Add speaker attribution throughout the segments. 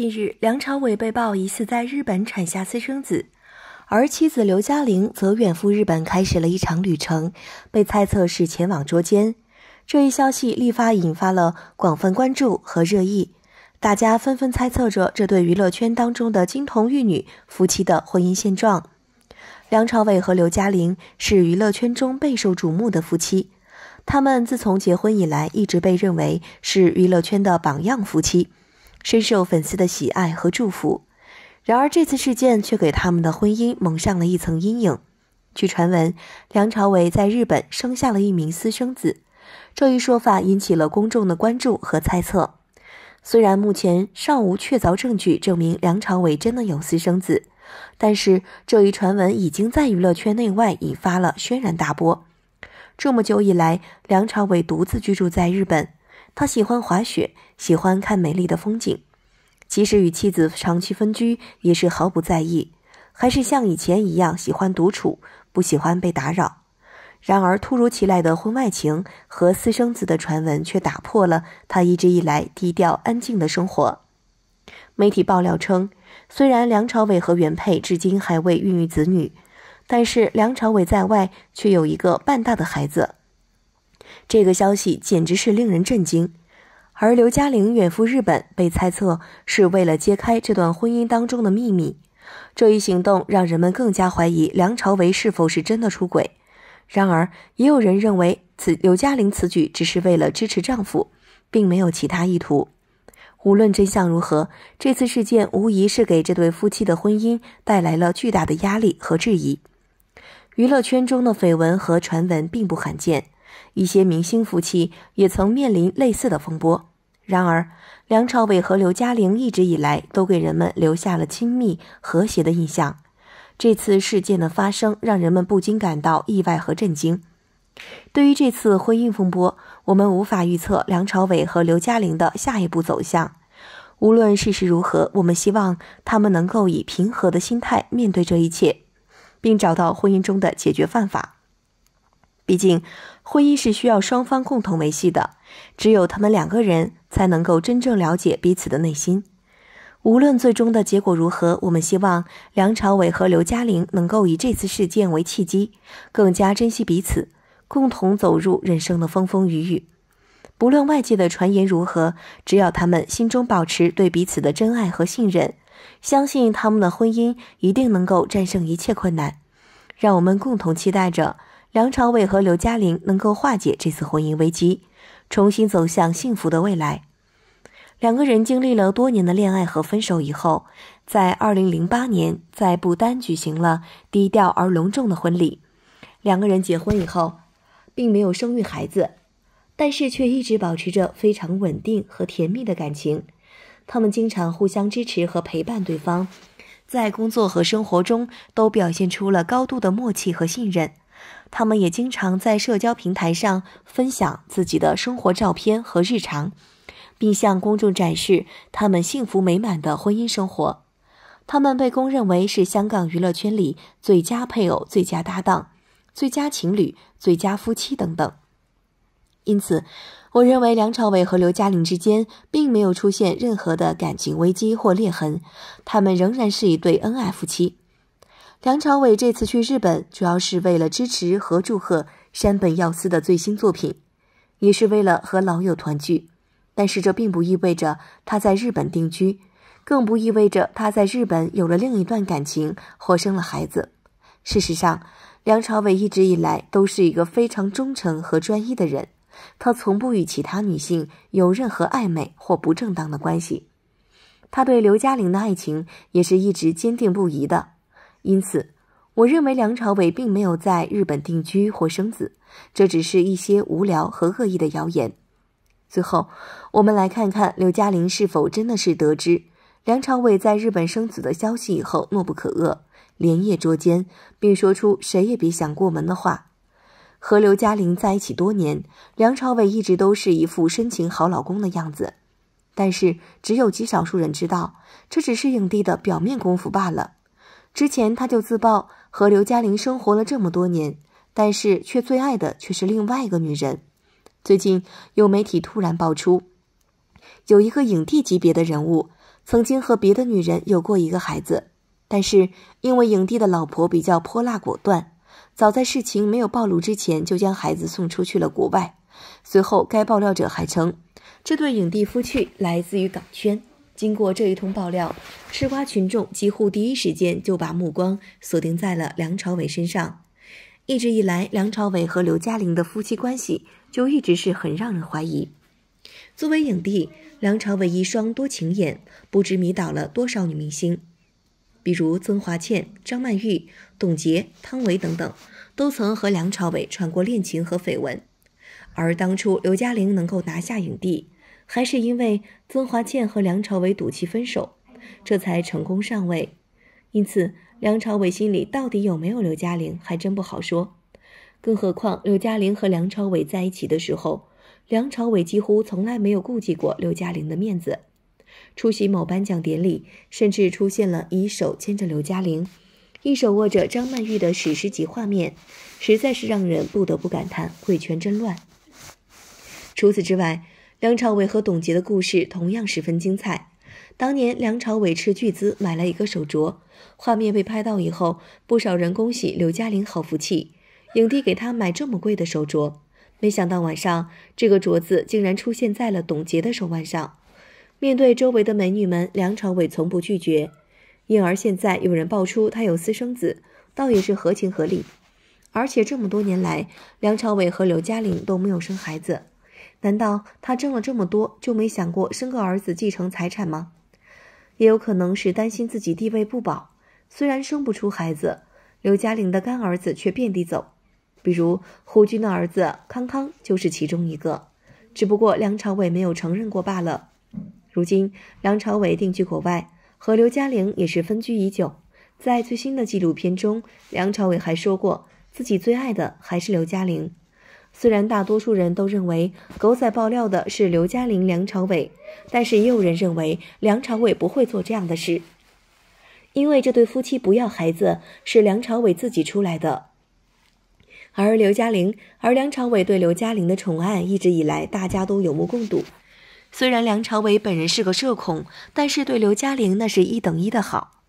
Speaker 1: 近日，梁朝伟被曝疑似在日本产下私生子，而妻子刘嘉玲则远赴日本开始了一场旅程，被猜测是前往捉奸。这一消息立发引发了广泛关注和热议，大家纷纷猜测着这对娱乐圈当中的金童玉女夫妻的婚姻现状。梁朝伟和刘嘉玲是娱乐圈中备受瞩目的夫妻，他们自从结婚以来一直被认为是娱乐圈的榜样夫妻。深受粉丝的喜爱和祝福，然而这次事件却给他们的婚姻蒙上了一层阴影。据传闻，梁朝伟在日本生下了一名私生子，这一说法引起了公众的关注和猜测。虽然目前尚无确凿证据证明梁朝伟真的有私生子，但是这一传闻已经在娱乐圈内外引发了轩然大波。这么久以来，梁朝伟独自居住在日本。他喜欢滑雪，喜欢看美丽的风景，即使与妻子长期分居，也是毫不在意，还是像以前一样喜欢独处，不喜欢被打扰。然而，突如其来的婚外情和私生子的传闻却打破了他一直以来低调安静的生活。媒体爆料称，虽然梁朝伟和原配至今还未孕育子女，但是梁朝伟在外却有一个半大的孩子。这个消息简直是令人震惊，而刘嘉玲远赴日本被猜测是为了揭开这段婚姻当中的秘密。这一行动让人们更加怀疑梁朝伟是否是真的出轨。然而，也有人认为此刘嘉玲此举只是为了支持丈夫，并没有其他意图。无论真相如何，这次事件无疑是给这对夫妻的婚姻带来了巨大的压力和质疑。娱乐圈中的绯闻和传闻并不罕见。一些明星夫妻也曾面临类似的风波，然而梁朝伟和刘嘉玲一直以来都给人们留下了亲密和谐的印象。这次事件的发生让人们不禁感到意外和震惊。对于这次婚姻风波，我们无法预测梁朝伟和刘嘉玲的下一步走向。无论事实如何，我们希望他们能够以平和的心态面对这一切，并找到婚姻中的解决办法。毕竟，婚姻是需要双方共同维系的，只有他们两个人才能够真正了解彼此的内心。无论最终的结果如何，我们希望梁朝伟和刘嘉玲能够以这次事件为契机，更加珍惜彼此，共同走入人生的风风雨雨。不论外界的传言如何，只要他们心中保持对彼此的真爱和信任，相信他们的婚姻一定能够战胜一切困难。让我们共同期待着。梁朝伟和刘嘉玲能够化解这次婚姻危机，重新走向幸福的未来。两个人经历了多年的恋爱和分手以后，在二零零八年在不丹举行了低调而隆重的婚礼。两个人结婚以后，并没有生育孩子，但是却一直保持着非常稳定和甜蜜的感情。他们经常互相支持和陪伴对方，在工作和生活中都表现出了高度的默契和信任。他们也经常在社交平台上分享自己的生活照片和日常，并向公众展示他们幸福美满的婚姻生活。他们被公认为是香港娱乐圈里最佳配偶、最佳搭档、最佳情侣、最佳夫妻等等。因此，我认为梁朝伟和刘嘉玲之间并没有出现任何的感情危机或裂痕，他们仍然是一对恩爱夫妻。梁朝伟这次去日本，主要是为了支持和祝贺山本耀司的最新作品，也是为了和老友团聚。但是这并不意味着他在日本定居，更不意味着他在日本有了另一段感情或生了孩子。事实上，梁朝伟一直以来都是一个非常忠诚和专一的人，他从不与其他女性有任何暧昧或不正当的关系。他对刘嘉玲的爱情也是一直坚定不移的。因此，我认为梁朝伟并没有在日本定居或生子，这只是一些无聊和恶意的谣言。最后，我们来看看刘嘉玲是否真的是得知梁朝伟在日本生子的消息以后怒不可遏，连夜捉奸，并说出“谁也别想过门”的话。和刘嘉玲在一起多年，梁朝伟一直都是一副深情好老公的样子，但是只有极少数人知道，这只是影帝的表面功夫罢了。之前他就自曝和刘嘉玲生活了这么多年，但是却最爱的却是另外一个女人。最近有媒体突然爆出，有一个影帝级别的人物曾经和别的女人有过一个孩子，但是因为影帝的老婆比较泼辣果断，早在事情没有暴露之前就将孩子送出去了国外。随后该爆料者还称，这对影帝夫妻来自于港圈。经过这一通爆料，吃瓜群众几乎第一时间就把目光锁定在了梁朝伟身上。一直以来，梁朝伟和刘嘉玲的夫妻关系就一直是很让人怀疑。作为影帝，梁朝伟一双多情眼，不知迷倒了多少女明星，比如曾华倩、张曼玉、董洁、汤唯等等，都曾和梁朝伟传过恋情和绯闻。而当初刘嘉玲能够拿下影帝。还是因为曾华倩和梁朝伟赌气分手，这才成功上位。因此，梁朝伟心里到底有没有刘嘉玲，还真不好说。更何况，刘嘉玲和梁朝伟在一起的时候，梁朝伟几乎从来没有顾及过刘嘉玲的面子。出席某颁奖典礼，甚至出现了一手牵着刘嘉玲，一手握着张曼玉的史诗级画面，实在是让人不得不感叹：贵圈真乱。除此之外。梁朝伟和董洁的故事同样十分精彩。当年梁朝伟斥巨资买了一个手镯，画面被拍到以后，不少人恭喜刘嘉玲好福气，影帝给她买这么贵的手镯。没想到晚上，这个镯子竟然出现在了董洁的手腕上。面对周围的美女们，梁朝伟从不拒绝，因而现在有人爆出他有私生子，倒也是合情合理。而且这么多年来，梁朝伟和刘嘉玲都没有生孩子。难道他挣了这么多，就没想过生个儿子继承财产吗？也有可能是担心自己地位不保。虽然生不出孩子，刘嘉玲的干儿子却遍地走。比如胡军的儿子康康就是其中一个，只不过梁朝伟没有承认过罢了。如今梁朝伟定居国外，和刘嘉玲也是分居已久。在最新的纪录片中，梁朝伟还说过自己最爱的还是刘嘉玲。虽然大多数人都认为狗仔爆料的是刘嘉玲、梁朝伟，但是也有人认为梁朝伟不会做这样的事，因为这对夫妻不要孩子是梁朝伟自己出来的，而刘嘉玲，而梁朝伟对刘嘉玲的宠爱一直以来大家都有目共睹。虽然梁朝伟本人是个社恐，但是对刘嘉玲那是一等一的好。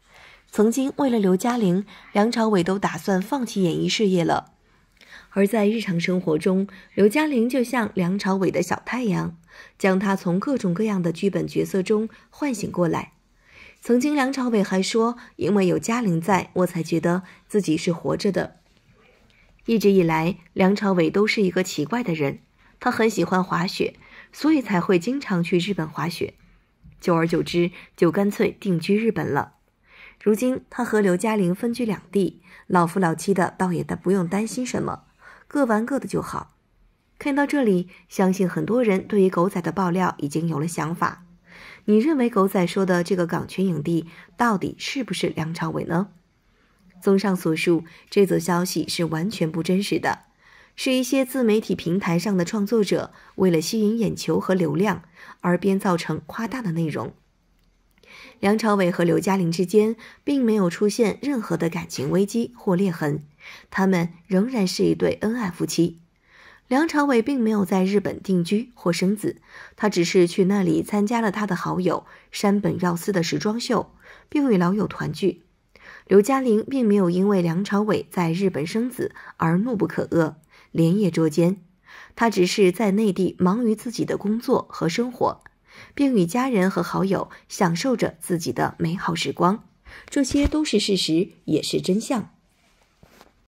Speaker 1: 曾经为了刘嘉玲，梁朝伟都打算放弃演艺事业了。而在日常生活中，刘嘉玲就像梁朝伟的小太阳，将他从各种各样的剧本角色中唤醒过来。曾经，梁朝伟还说：“因为有嘉玲在，我才觉得自己是活着的。”一直以来，梁朝伟都是一个奇怪的人，他很喜欢滑雪，所以才会经常去日本滑雪。久而久之，就干脆定居日本了。如今，他和刘嘉玲分居两地，老夫老妻的，倒也不用担心什么。各玩各的就好。看到这里，相信很多人对于狗仔的爆料已经有了想法。你认为狗仔说的这个港圈影帝到底是不是梁朝伟呢？综上所述，这则消息是完全不真实的，是一些自媒体平台上的创作者为了吸引眼球和流量而编造成夸大的内容。梁朝伟和刘嘉玲之间并没有出现任何的感情危机或裂痕，他们仍然是一对恩爱夫妻。梁朝伟并没有在日本定居或生子，他只是去那里参加了他的好友山本耀司的时装秀，并与老友团聚。刘嘉玲并没有因为梁朝伟在日本生子而怒不可遏、连夜捉奸，他只是在内地忙于自己的工作和生活。并与家人和好友享受着自己的美好时光，这些都是事实，也是真相。